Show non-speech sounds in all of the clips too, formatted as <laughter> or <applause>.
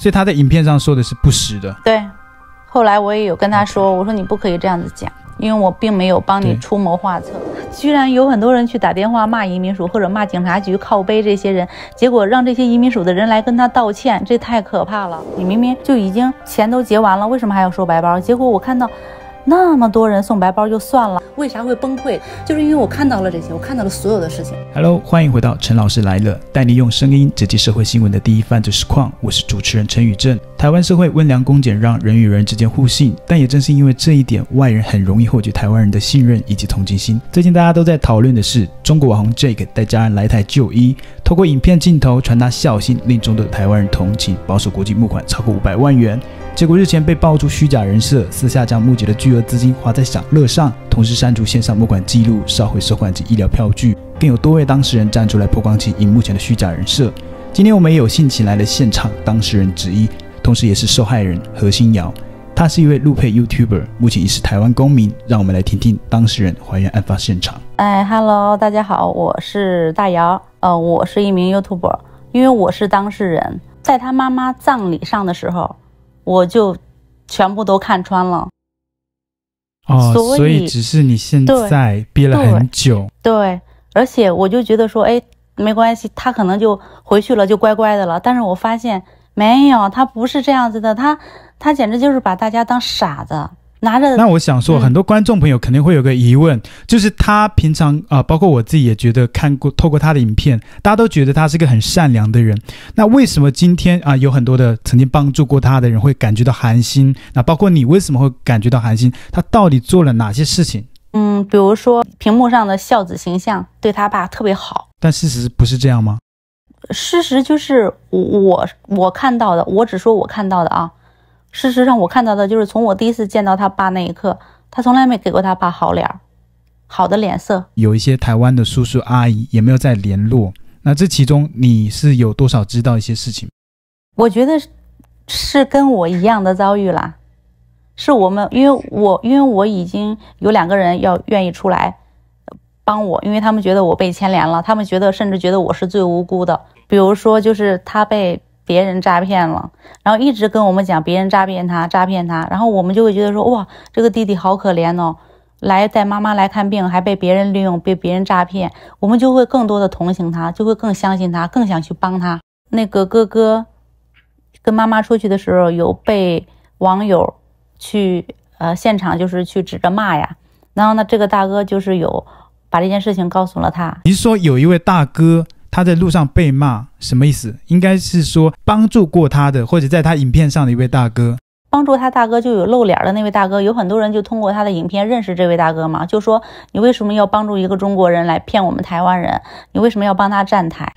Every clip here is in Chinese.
所以他在影片上说的是不实的。对，后来我也有跟他说，我说你不可以这样子讲，因为我并没有帮你出谋划策。居然有很多人去打电话骂移民署或者骂警察局、靠背这些人，结果让这些移民署的人来跟他道歉，这太可怕了。你明明就已经钱都结完了，为什么还要收白包？结果我看到。那么多人送白包就算了，为啥会崩溃？就是因为我看到了这些，我看到了所有的事情。Hello，欢迎回到陈老师来了，带你用声音直击社会新闻的第一犯罪实况。我是主持人陈宇正。台湾社会温良恭俭让人与人之间互信，但也正是因为这一点，外人很容易获取台湾人的信任以及同情心。最近大家都在讨论的是，中国网红 Jake 带家人来台就医，透过影片镜头传达孝心，令众多台湾人同情，保守国际募款超过五百万元。结果日前被爆出虚假人设，私下将募集的巨额资金花在享乐上，同时删除线上募款记录，烧毁收款及医疗票据，更有多位当事人站出来曝光其荧幕前的虚假人设。今天我们也有幸请来了现场当事人之一。同时，也是受害人何新瑶，她是一位路配 YouTuber，目前已是台湾公民。让我们来听听当事人还原案发现场。哎，Hello，大家好，我是大瑶。呃，我是一名 YouTuber，因为我是当事人，在他妈妈葬礼上的时候，我就全部都看穿了。哦，所以只是你现在憋了很久。对，而且我就觉得说，哎，没关系，他可能就回去了，就乖乖的了。但是我发现。没有，他不是这样子的，他他简直就是把大家当傻子，拿着。那我想说，很多观众朋友肯定会有个疑问，就是他平常啊，包括我自己也觉得看过，透过他的影片，大家都觉得他是个很善良的人。那为什么今天啊，有很多的曾经帮助过他的人会感觉到寒心？那包括你为什么会感觉到寒心？他到底做了哪些事情？嗯，比如说屏幕上的孝子形象，对他爸特别好，但事实不是这样吗？事实就是我我我看到的，我只说我看到的啊。事实上我看到的就是从我第一次见到他爸那一刻，他从来没给过他爸好脸儿，好的脸色。有一些台湾的叔叔阿姨也没有再联络。那这其中你是有多少知道一些事情？我觉得是跟我一样的遭遇啦，是我们因为我因为我已经有两个人要愿意出来。帮我，因为他们觉得我被牵连了，他们觉得甚至觉得我是最无辜的。比如说，就是他被别人诈骗了，然后一直跟我们讲别人诈骗他，诈骗他，然后我们就会觉得说哇，这个弟弟好可怜哦，来带妈妈来看病，还被别人利用，被别人诈骗，我们就会更多的同情他，就会更相信他，更想去帮他。那个哥哥跟妈妈出去的时候，有被网友去呃现场就是去指着骂呀，然后呢，这个大哥就是有。把这件事情告诉了他。你是说有一位大哥他在路上被骂，什么意思？应该是说帮助过他的，或者在他影片上的一位大哥，帮助他大哥就有露脸的那位大哥。有很多人就通过他的影片认识这位大哥嘛？就说你为什么要帮助一个中国人来骗我们台湾人？你为什么要帮他站台？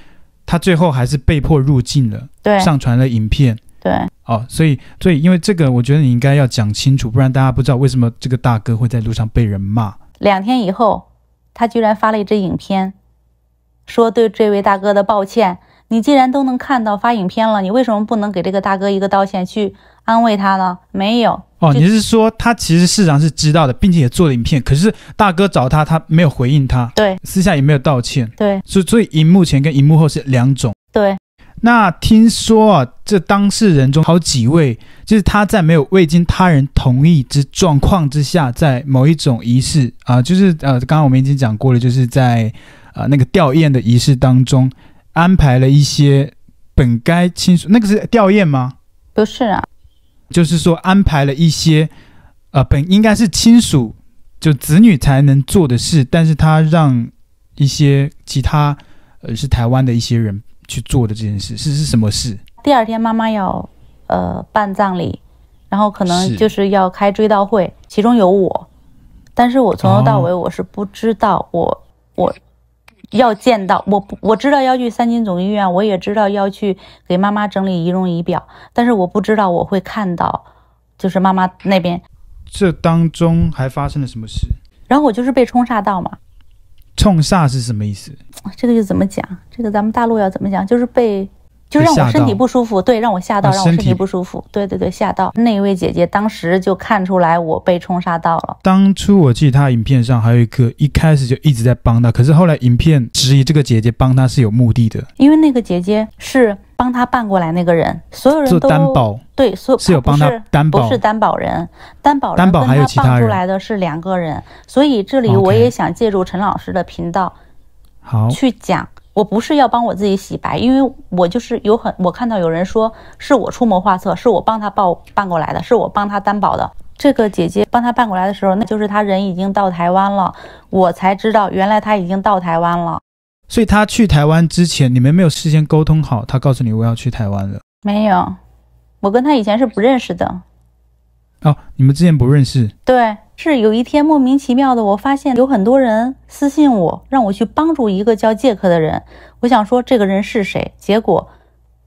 他最后还是被迫入境了，对，上传了影片，对，哦，所以，所以因为这个，我觉得你应该要讲清楚，不然大家不知道为什么这个大哥会在路上被人骂。两天以后。他居然发了一支影片，说对这位大哥的抱歉。你既然都能看到发影片了，你为什么不能给这个大哥一个道歉，去安慰他呢？没有。哦，你是说他其实事实上是知道的，并且也做了影片，可是大哥找他，他没有回应他，对，私下也没有道歉，对，所以所以，荧幕前跟荧幕后是两种，对。那听说啊，这当事人中好几位，就是他在没有未经他人同意之状况之下，在某一种仪式啊，就是呃，刚刚我们已经讲过了，就是在呃那个吊唁的仪式当中，安排了一些本该亲属那个是吊唁吗？不是啊，就是说安排了一些呃本应该是亲属就子女才能做的事，但是他让一些其他呃是台湾的一些人。去做的这件事是是什么事？第二天妈妈要，呃，办葬礼，然后可能就是要开追悼会，其中有我，但是我从头到尾我是不知道，我我，要见到我，我知道要去三军总医院，我也知道要去给妈妈整理仪容仪表，但是我不知道我会看到，就是妈妈那边，这当中还发生了什么事？然后我就是被冲煞到嘛。冲煞是什么意思？这个就怎么讲？这个咱们大陆要怎么讲？就是被。就让我身体不舒服，对，让我吓到，让我身体不舒服，对对对，吓到那一位姐姐，当时就看出来我被冲杀到了。当初我记得她影片上还有一个，一开始就一直在帮她，可是后来影片质疑这个姐姐帮她是有目的的，因为那个姐姐是帮她办过来那个人，所有人都对，所有是有帮她担保，不是担保人，担保担保还有其他人，出来的是两个人，所以这里我也想借助陈老师的频道，好去讲。我不是要帮我自己洗白，因为我就是有很，我看到有人说是我出谋划策，是我帮他报办过来的，是我帮他担保的。这个姐姐帮他办过来的时候，那就是他人已经到台湾了，我才知道原来他已经到台湾了。所以他去台湾之前，你们没有事先沟通好，他告诉你我要去台湾了？没有，我跟他以前是不认识的。哦，你们之前不认识？对，是有一天莫名其妙的，我发现有很多人私信我，让我去帮助一个叫杰克的人。我想说这个人是谁，结果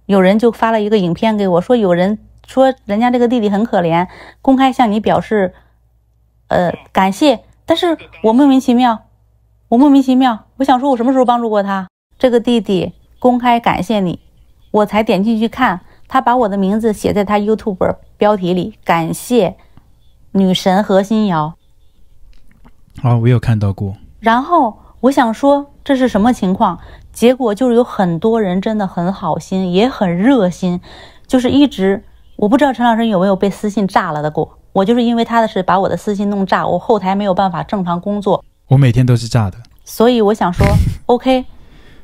有人就发了一个影片给我，说有人说人家这个弟弟很可怜，公开向你表示，呃，感谢。但是我莫名其妙，我莫名其妙，我想说我什么时候帮助过他？这个弟弟公开感谢你，我才点进去看。他把我的名字写在他 YouTube 标题里，感谢女神何心瑶。哦，我有看到过。然后我想说这是什么情况？结果就是有很多人真的很好心，也很热心，就是一直我不知道陈老师有没有被私信炸了的过。我就是因为他的事把我的私信弄炸，我后台没有办法正常工作。我每天都是炸的。所以我想说，OK，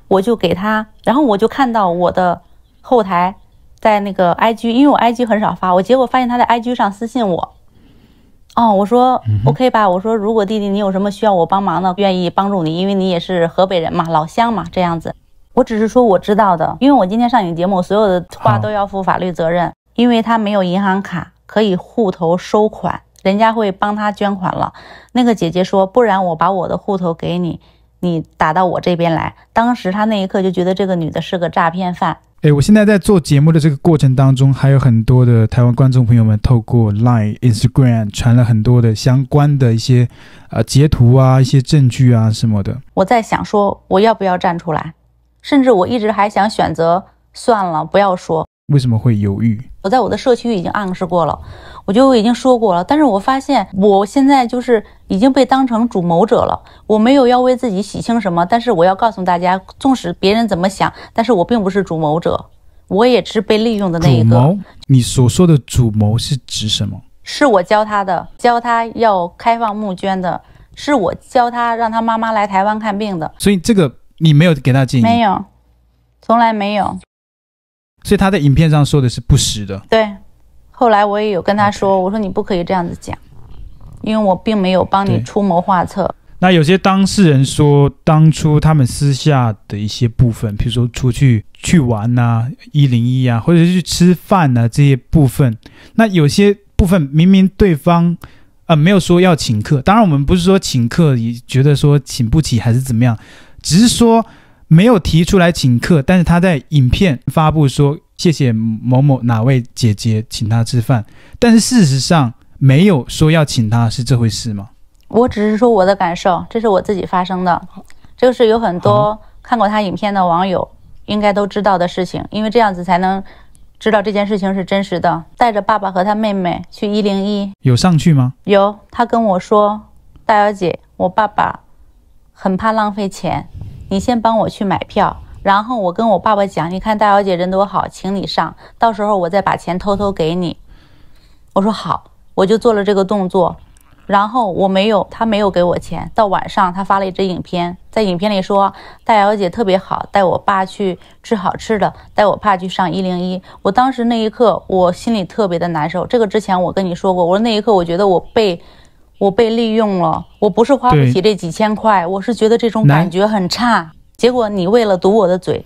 我就给他，然后我就看到我的后台。在那个 IG，因为我 IG 很少发，我结果发现他在 IG 上私信我，哦，我说 OK 吧，我说如果弟弟你有什么需要我帮忙的，愿意帮助你，因为你也是河北人嘛，老乡嘛这样子，我只是说我知道的，因为我今天上节目，所有的话都要负法律责任，因为他没有银行卡可以户头收款，人家会帮他捐款了。那个姐姐说，不然我把我的户头给你，你打到我这边来。当时他那一刻就觉得这个女的是个诈骗犯。诶，我现在在做节目的这个过程当中，还有很多的台湾观众朋友们透过 Line、Instagram 传了很多的相关的一些，呃，截图啊，一些证据啊什么的。我在想说，我要不要站出来？甚至我一直还想选择算了，不要说。为什么会犹豫？我在我的社区已经暗示过了。我就已经说过了，但是我发现我现在就是已经被当成主谋者了。我没有要为自己洗清什么，但是我要告诉大家，纵使别人怎么想，但是我并不是主谋者，我也是被利用的那一个。你所说的主谋是指什么？是我教他的，教他要开放募捐的，是我教他让他妈妈来台湾看病的。所以这个你没有给他建议？没有，从来没有。所以他在影片上说的是不实的。对。后来我也有跟他说，我说你不可以这样子讲，因为我并没有帮你出谋划策。那有些当事人说，当初他们私下的一些部分，比如说出去去玩呐、一零一啊，或者是去吃饭呐这些部分，那有些部分明明对方啊没有说要请客，当然我们不是说请客也觉得说请不起还是怎么样，只是说没有提出来请客，但是他在影片发布说。谢谢某某哪位姐姐请他吃饭，但是事实上没有说要请他是这回事吗？我只是说我的感受，这是我自己发生的，这个是有很多看过他影片的网友应该都知道的事情，因为这样子才能知道这件事情是真实的。带着爸爸和他妹妹去一零一，有上去吗？有，他跟我说，大小姐，我爸爸很怕浪费钱，你先帮我去买票。然后我跟我爸爸讲，你看大小姐人多好，请你上，到时候我再把钱偷偷给你。我说好，我就做了这个动作。然后我没有，他没有给我钱。到晚上，他发了一支影片，在影片里说大小姐特别好，带我爸去吃好吃的，带我爸去上一零一。我当时那一刻，我心里特别的难受。这个之前我跟你说过，我说那一刻我觉得我被我被利用了。我不是花不起这几千块，我是觉得这种感觉很差。结果你为了堵我的嘴，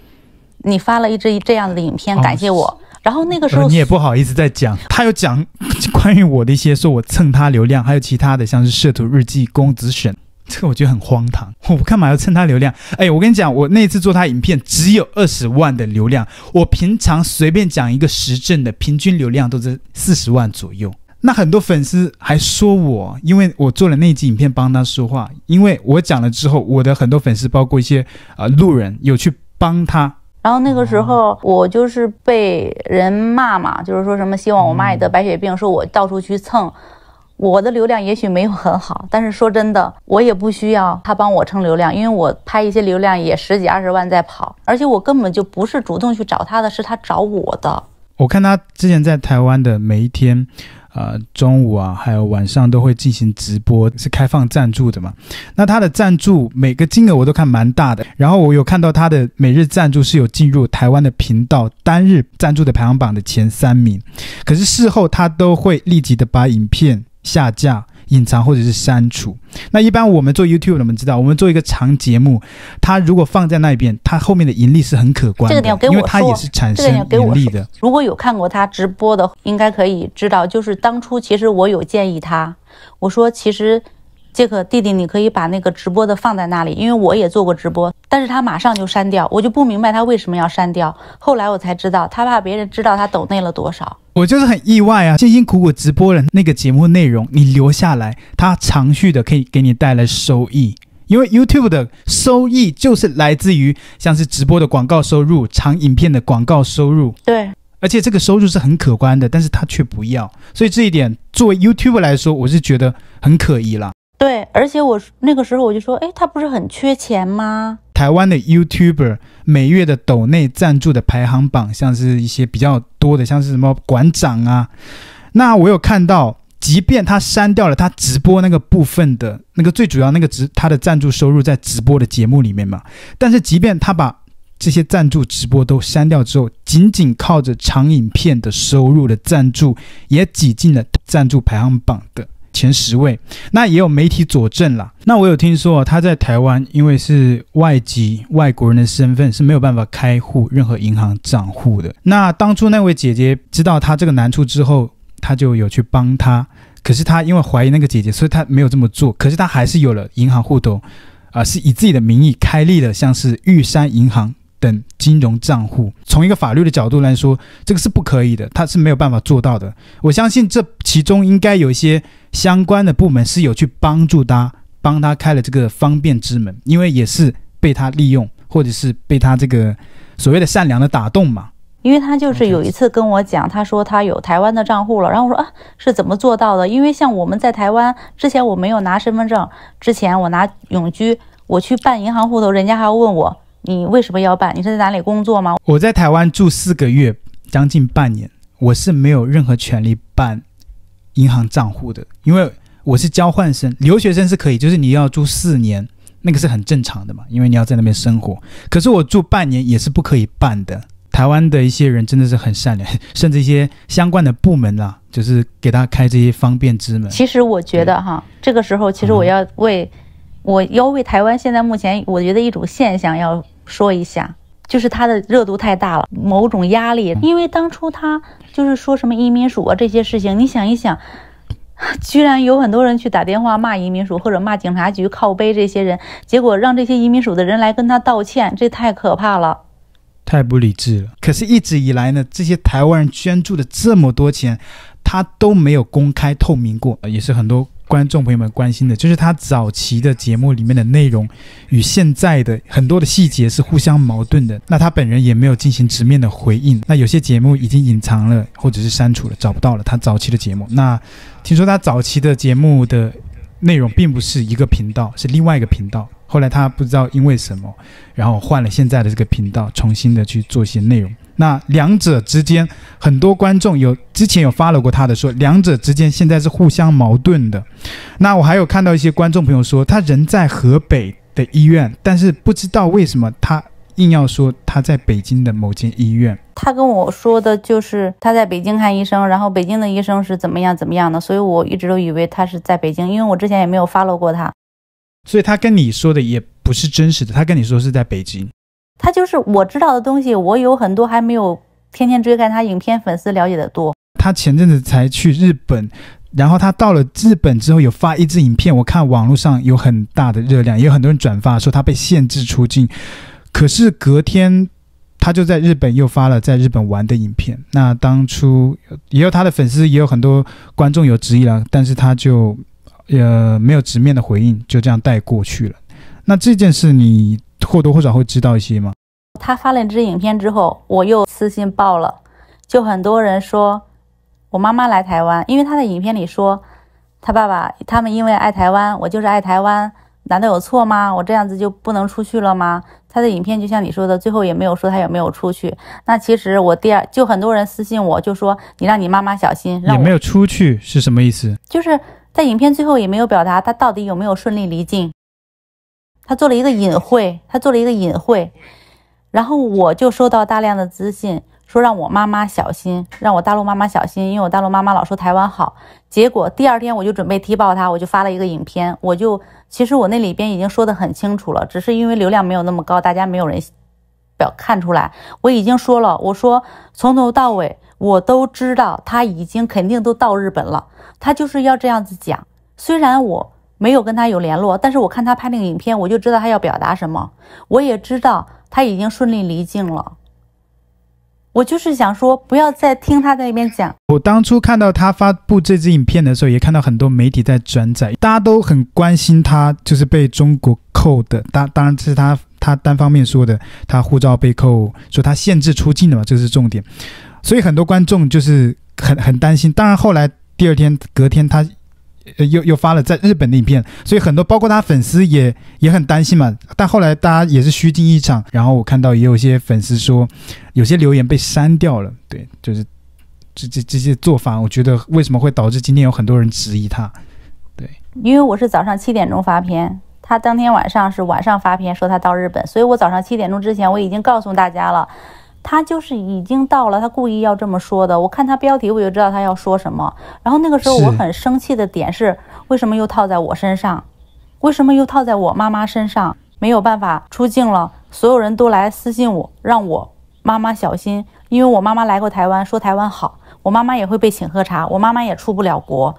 你发了一支这样的影片感谢我，然后那个时候你也不好意思再讲，他又讲 <laughs> 关于我的一些说我蹭他流量，还有其他的像是摄图日记公子选，这个我觉得很荒唐，我干嘛要蹭他流量？哎，我跟你讲，我那次做他影片只有二十万的流量，我平常随便讲一个时政的平均流量都是四十万左右。那很多粉丝还说我，因为我做了那集影片帮他说话，因为我讲了之后，我的很多粉丝包括一些啊路人有去帮他。然后那个时候我就是被人骂嘛，就是说什么希望我妈也得白血病，说我到处去蹭，我的流量也许没有很好，但是说真的，我也不需要他帮我蹭流量，因为我拍一些流量也十几二十万在跑，而且我根本就不是主动去找他的，是他找我的。我看他之前在台湾的每一天。呃，中午啊，还有晚上都会进行直播，是开放赞助的嘛？那他的赞助每个金额我都看蛮大的，然后我有看到他的每日赞助是有进入台湾的频道单日赞助的排行榜的前三名，可是事后他都会立即的把影片下架。隐藏或者是删除。那一般我们做 YouTube，我们知道，我们做一个长节目，它如果放在那边，它后面的盈利是很可观的，因为它也是产生盈利的。如果有看过他直播的，应该可以知道，就是当初其实我有建议他，我说其实。杰克弟弟，你可以把那个直播的放在那里，因为我也做过直播，但是他马上就删掉，我就不明白他为什么要删掉。后来我才知道，他怕别人知道他抖内了多少。我就是很意外啊，辛辛苦苦直播了那个节目内容，你留下来，他长续的可以给你带来收益，因为 YouTube 的收益就是来自于像是直播的广告收入、长影片的广告收入。对，而且这个收入是很可观的，但是他却不要，所以这一点作为 YouTube 来说，我是觉得很可疑了。对，而且我那个时候我就说，哎，他不是很缺钱吗？台湾的 YouTuber 每月的抖内赞助的排行榜，像是一些比较多的，像是什么馆长啊。那我有看到，即便他删掉了他直播那个部分的那个最主要那个直他的赞助收入在直播的节目里面嘛，但是即便他把这些赞助直播都删掉之后，仅仅靠着长影片的收入的赞助，也挤进了赞助排行榜的。前十位，那也有媒体佐证了。那我有听说他在台湾，因为是外籍外国人的身份是没有办法开户任何银行账户的。那当初那位姐姐知道他这个难处之后，他就有去帮他。可是他因为怀疑那个姐姐，所以他没有这么做。可是他还是有了银行户头，啊，是以自己的名义开立的，像是玉山银行。等金融账户，从一个法律的角度来说，这个是不可以的，他是没有办法做到的。我相信这其中应该有一些相关的部门是有去帮助他，帮他开了这个方便之门，因为也是被他利用，或者是被他这个所谓的善良的打动嘛。因为他就是有一次跟我讲，他说他有台湾的账户了，然后我说啊是怎么做到的？因为像我们在台湾之前我没有拿身份证，之前我拿永居，我去办银行户头，人家还要问我。你为什么要办？你是在哪里工作吗？我在台湾住四个月，将近半年，我是没有任何权利办银行账户的，因为我是交换生，留学生是可以，就是你要住四年，那个是很正常的嘛，因为你要在那边生活。可是我住半年也是不可以办的。台湾的一些人真的是很善良，<laughs> 甚至一些相关的部门啊，就是给他开这些方便之门。其实我觉得哈，这个时候其实我要为，我要为台湾现在目前我觉得一种现象要。说一下，就是他的热度太大了，某种压力。因为当初他就是说什么移民署啊这些事情，你想一想，<laughs> 居然有很多人去打电话骂移民署或者骂警察局靠背这些人，结果让这些移民署的人来跟他道歉，这太可怕了，太不理智了。可是，一直以来呢，这些台湾人捐助的这么多钱，他都没有公开透明过，也是很多。观众朋友们关心的就是他早期的节目里面的内容，与现在的很多的细节是互相矛盾的。那他本人也没有进行直面的回应。那有些节目已经隐藏了，或者是删除了，找不到了他早期的节目。那听说他早期的节目的内容并不是一个频道，是另外一个频道。后来他不知道因为什么，然后换了现在的这个频道，重新的去做一些内容。那两者之间，很多观众有之前有发了过他的说，两者之间现在是互相矛盾的。那我还有看到一些观众朋友说，他人在河北的医院，但是不知道为什么他硬要说他在北京的某间医院。他跟我说的就是他在北京看医生，然后北京的医生是怎么样怎么样的，所以我一直都以为他是在北京，因为我之前也没有发了过他。所以他跟你说的也不是真实的，他跟你说是在北京。他就是我知道的东西，我有很多还没有天天追看他影片，粉丝了解的多。他前阵子才去日本，然后他到了日本之后有发一支影片，我看网络上有很大的热量，也有很多人转发说他被限制出境，可是隔天他就在日本又发了在日本玩的影片。那当初也有他的粉丝，也有很多观众有质疑了，但是他就呃没有直面的回应，就这样带过去了。那这件事你？或多或少会知道一些吗？他发了一支影片之后，我又私信爆了，就很多人说，我妈妈来台湾，因为他在影片里说，他爸爸他们因为爱台湾，我就是爱台湾，难道有错吗？我这样子就不能出去了吗？他的影片就像你说的，最后也没有说他有没有出去。那其实我第二就很多人私信我就说，你让你妈妈小心。也没有出去是什么意思？就是在影片最后也没有表达他到底有没有顺利离境。他做了一个隐晦，他做了一个隐晦，然后我就收到大量的资讯，说让我妈妈小心，让我大陆妈妈小心，因为我大陆妈妈老说台湾好，结果第二天我就准备踢爆他，我就发了一个影片，我就其实我那里边已经说的很清楚了，只是因为流量没有那么高，大家没有人表看出来，我已经说了，我说从头到尾我都知道，他已经肯定都到日本了，他就是要这样子讲，虽然我。没有跟他有联络，但是我看他拍那个影片，我就知道他要表达什么。我也知道他已经顺利离境了。我就是想说，不要再听他在那边讲。我当初看到他发布这支影片的时候，也看到很多媒体在转载，大家都很关心他，就是被中国扣的。当当然这是他他单方面说的，他护照被扣，说他限制出境了嘛，这是重点。所以很多观众就是很很担心。当然后来第二天隔天他。又又发了在日本的影片，所以很多包括他粉丝也也很担心嘛。但后来大家也是虚惊一场。然后我看到也有些粉丝说，有些留言被删掉了。对，就是这这这些做法，我觉得为什么会导致今天有很多人质疑他？对，因为我是早上七点钟发片，他当天晚上是晚上发片说他到日本，所以我早上七点钟之前我已经告诉大家了。他就是已经到了，他故意要这么说的。我看他标题，我就知道他要说什么。然后那个时候我很生气的点是，为什么又套在我身上？为什么又套在我妈妈身上？没有办法出镜了，所有人都来私信我，让我妈妈小心，因为我妈妈来过台湾，说台湾好，我妈妈也会被请喝茶，我妈妈也出不了国。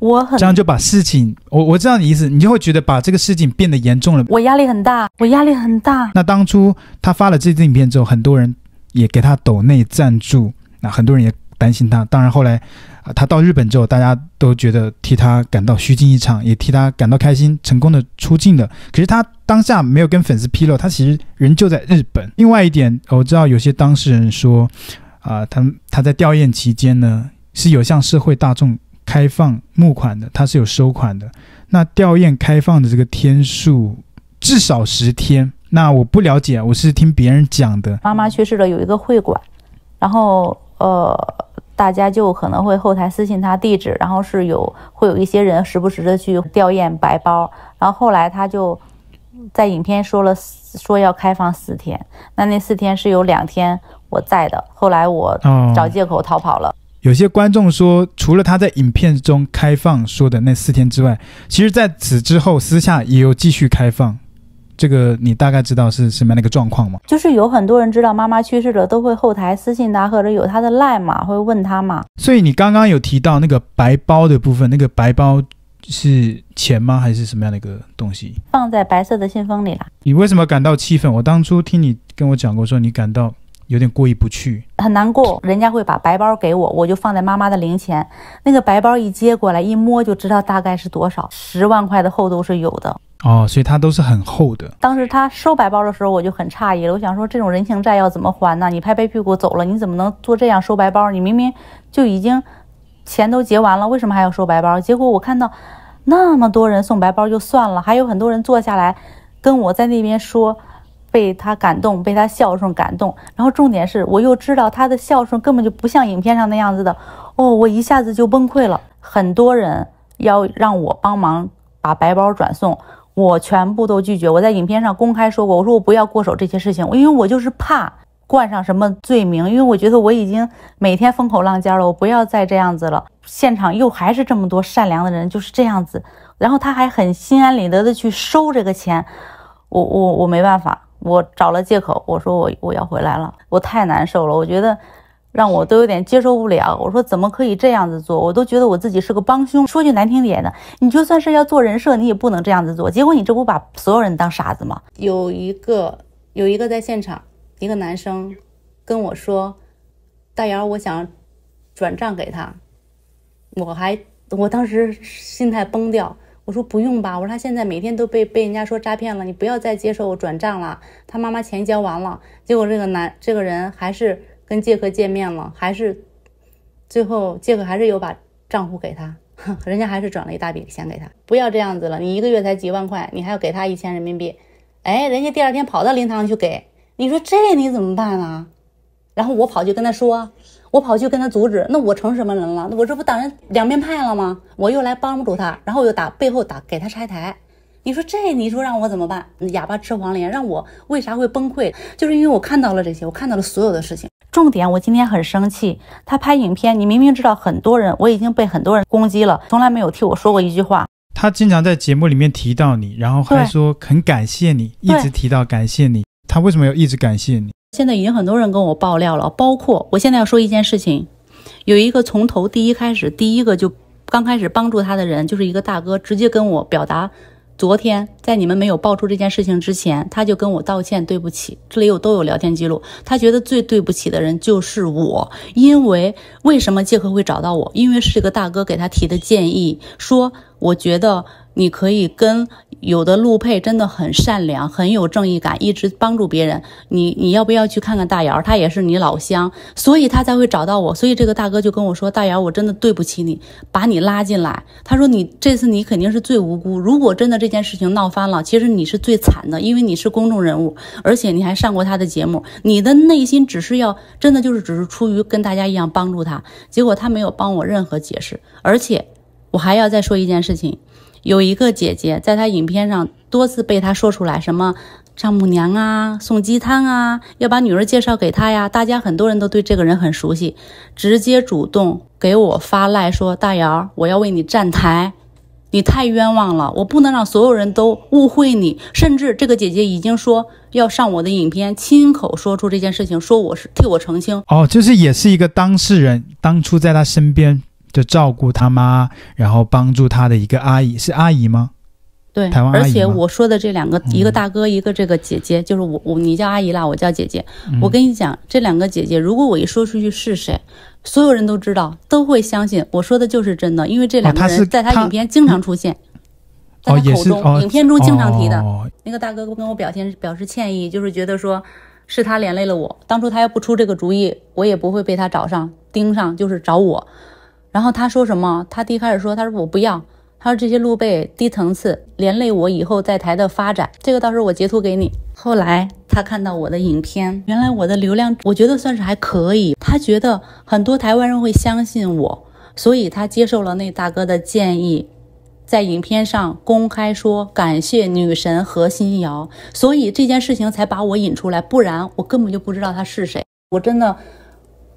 我很这样就把事情，我我知道你意思，你就会觉得把这个事情变得严重了。我压力很大，我压力很大。那当初他发了这支影片之后，很多人。也给他抖内赞助，那很多人也担心他。当然后来，啊，他到日本之后，大家都觉得替他感到虚惊一场，也替他感到开心，成功的出境了。可是他当下没有跟粉丝披露，他其实人就在日本。另外一点，我知道有些当事人说，啊，他他在吊唁期间呢，是有向社会大众开放募款的，他是有收款的。那吊唁开放的这个天数，至少十天。那我不了解，我是听别人讲的。妈妈去世了，有一个会馆，然后呃，大家就可能会后台私信他地址，然后是有会有一些人时不时的去吊唁白包。然后后来他就在影片说了说要开放四天，那那四天是有两天我在的，后来我找借口逃跑了。有些观众说，除了他在影片中开放说的那四天之外，其实在此之后私下也有继续开放。这个你大概知道是什么样的一个状况吗？就是有很多人知道妈妈去世了，都会后台私信他，或者有他的赖嘛，会问他嘛。所以你刚刚有提到那个白包的部分，那个白包是钱吗？还是什么样的一个东西？放在白色的信封里了。你为什么感到气愤？我当初听你跟我讲过，说你感到有点过意不去，很难过。人家会把白包给我，我就放在妈妈的零钱。那个白包一接过来，一摸就知道大概是多少，十万块的厚度是有的。哦，所以它都是很厚的。当时他收白包的时候，我就很诧异了。我想说，这种人情债要怎么还呢？你拍拍屁股走了，你怎么能做这样收白包？你明明就已经钱都结完了，为什么还要收白包？结果我看到那么多人送白包就算了，还有很多人坐下来跟我在那边说被他感动，被他孝顺感动。然后重点是，我又知道他的孝顺根本就不像影片上那样子的哦，我一下子就崩溃了。很多人要让我帮忙把白包转送。我全部都拒绝。我在影片上公开说过，我说我不要过手这些事情，因为我就是怕冠上什么罪名。因为我觉得我已经每天风口浪尖了，我不要再这样子了。现场又还是这么多善良的人，就是这样子。然后他还很心安理得的去收这个钱，我我我没办法，我找了借口，我说我我要回来了，我太难受了，我觉得。让我都有点接受不了。我说怎么可以这样子做？我都觉得我自己是个帮凶。说句难听点的，你就算是要做人设，你也不能这样子做。结果你这不把所有人当傻子吗？有一个有一个在现场，一个男生跟我说：“大姚，我想转账给他。”我还我当时心态崩掉，我说不用吧。我说他现在每天都被被人家说诈骗了，你不要再接受转账了。他妈妈钱交完了，结果这个男这个人还是。跟借客见面了，还是最后借克还是有把账户给他，<laughs> 人家还是转了一大笔钱给他。不要这样子了，你一个月才几万块，你还要给他一千人民币，哎，人家第二天跑到灵堂去给，你说这你怎么办啊？然后我跑去跟他说，我跑去跟他阻止，那我成什么人了？我这不当人两面派了吗？我又来帮助他，然后又打背后打给他拆台，你说这你说让我怎么办？哑巴吃黄连，让我为啥会崩溃？就是因为我看到了这些，我看到了所有的事情。重点，我今天很生气。他拍影片，你明明知道很多人，我已经被很多人攻击了，从来没有替我说过一句话。他经常在节目里面提到你，然后还说很感谢你，一直提到感谢你。他为什么要一直感谢你？现在已经很多人跟我爆料了，包括我现在要说一件事情，有一个从头第一开始，第一个就刚开始帮助他的人，就是一个大哥，直接跟我表达。昨天，在你们没有爆出这件事情之前，他就跟我道歉，对不起。这里我都有聊天记录。他觉得最对不起的人就是我，因为为什么杰克会找到我？因为是个大哥给他提的建议，说我觉得。你可以跟有的路配真的很善良，很有正义感，一直帮助别人。你你要不要去看看大姚？他也是你老乡，所以他才会找到我。所以这个大哥就跟我说：“大姚，我真的对不起你，把你拉进来。”他说：“你这次你肯定是最无辜。如果真的这件事情闹翻了，其实你是最惨的，因为你是公众人物，而且你还上过他的节目。你的内心只是要真的就是只是出于跟大家一样帮助他，结果他没有帮我任何解释，而且我还要再说一件事情。”有一个姐姐，在她影片上多次被她说出来，什么丈母娘啊，送鸡汤啊，要把女儿介绍给他呀。大家很多人都对这个人很熟悉，直接主动给我发赖说：“大姚，我要为你站台，你太冤枉了，我不能让所有人都误会你。”甚至这个姐姐已经说要上我的影片，亲口说出这件事情，说我是替我澄清。哦，就是也是一个当事人，当初在她身边。就照顾他妈，然后帮助他的一个阿姨，是阿姨吗？对，台湾阿姨。而且我说的这两个，一个大哥，一个这个姐姐，就是我，我你叫阿姨啦，我叫姐姐。我跟你讲，这两个姐姐，如果我一说出去是谁，所有人都知道，都会相信我说的就是真的，因为这两个人在他影片经常出现，在他口中，影片中经常提的。那个大哥跟我表现表示歉意，就是觉得说是他连累了我，当初他要不出这个主意，我也不会被他找上盯上，就是找我。然后他说什么？他第一开始说，他说我不要，他说这些露背低层次连累我以后在台的发展。这个到时候我截图给你。后来他看到我的影片，原来我的流量我觉得算是还可以。他觉得很多台湾人会相信我，所以他接受了那大哥的建议，在影片上公开说感谢女神何心瑶。所以这件事情才把我引出来，不然我根本就不知道她是谁。我真的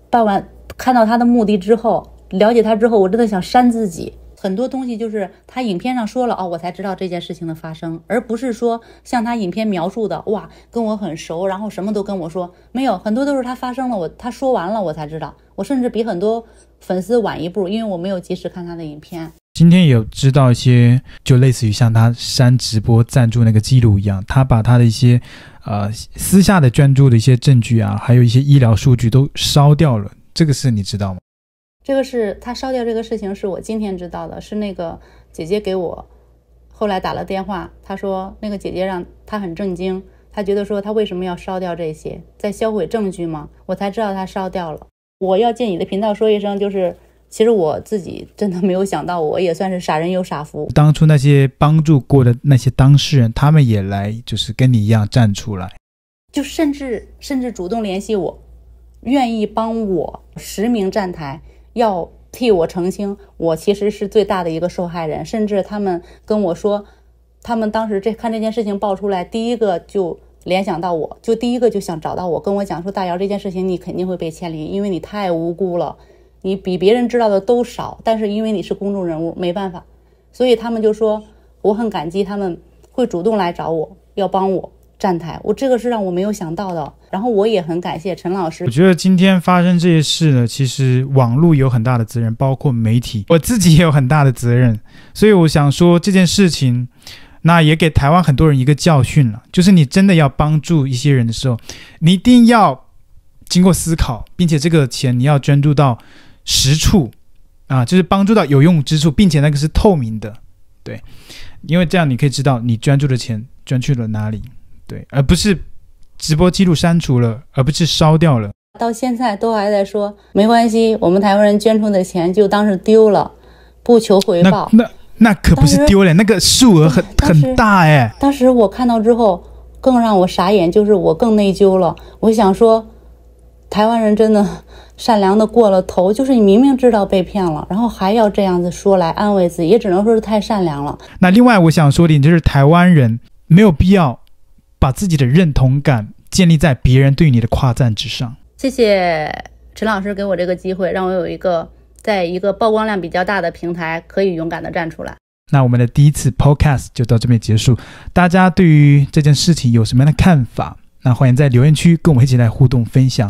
办完看到他的目的之后。了解他之后，我真的想扇自己。很多东西就是他影片上说了哦，我才知道这件事情的发生，而不是说像他影片描述的哇，跟我很熟，然后什么都跟我说。没有，很多都是他发生了，我他说完了我才知道。我甚至比很多粉丝晚一步，因为我没有及时看他的影片。今天有知道一些，就类似于像他删直播赞助那个记录一样，他把他的一些呃私下的捐助的一些证据啊，还有一些医疗数据都烧掉了。这个事你知道吗？这个是他烧掉这个事情，是我今天知道的，是那个姐姐给我后来打了电话，她说那个姐姐让她很震惊，她觉得说她为什么要烧掉这些，在销毁证据吗？我才知道她烧掉了。我要借你的频道说一声，就是其实我自己真的没有想到，我也算是傻人有傻福。当初那些帮助过的那些当事人，他们也来就是跟你一样站出来，就甚至甚至主动联系我，愿意帮我实名站台。要替我澄清，我其实是最大的一个受害人。甚至他们跟我说，他们当时这看这件事情爆出来，第一个就联想到我，就第一个就想找到我，跟我讲说，大姚这件事情你肯定会被牵连，因为你太无辜了，你比别人知道的都少。但是因为你是公众人物，没办法，所以他们就说我很感激他们会主动来找我，要帮我。站台，我这个是让我没有想到的。然后我也很感谢陈老师。我觉得今天发生这些事呢，其实网络有很大的责任，包括媒体，我自己也有很大的责任。所以我想说这件事情，那也给台湾很多人一个教训了，就是你真的要帮助一些人的时候，你一定要经过思考，并且这个钱你要捐助到实处，啊，就是帮助到有用之处，并且那个是透明的，对，因为这样你可以知道你捐助的钱捐去了哪里。对，而不是直播记录删除了，而不是烧掉了。到现在都还在说没关系，我们台湾人捐出的钱就当是丢了，不求回报。那那那可不是丢了，那个数额很很大哎。当时我看到之后，更让我傻眼，就是我更内疚了。我想说，台湾人真的善良的过了头，就是你明明知道被骗了，然后还要这样子说来安慰自己，也只能说是太善良了。那另外我想说的，就是台湾人没有必要。把自己的认同感建立在别人对你的夸赞之上。谢谢陈老师给我这个机会，让我有一个在一个曝光量比较大的平台，可以勇敢的站出来。那我们的第一次 Podcast 就到这边结束。大家对于这件事情有什么样的看法？那欢迎在留言区跟我一起来互动分享。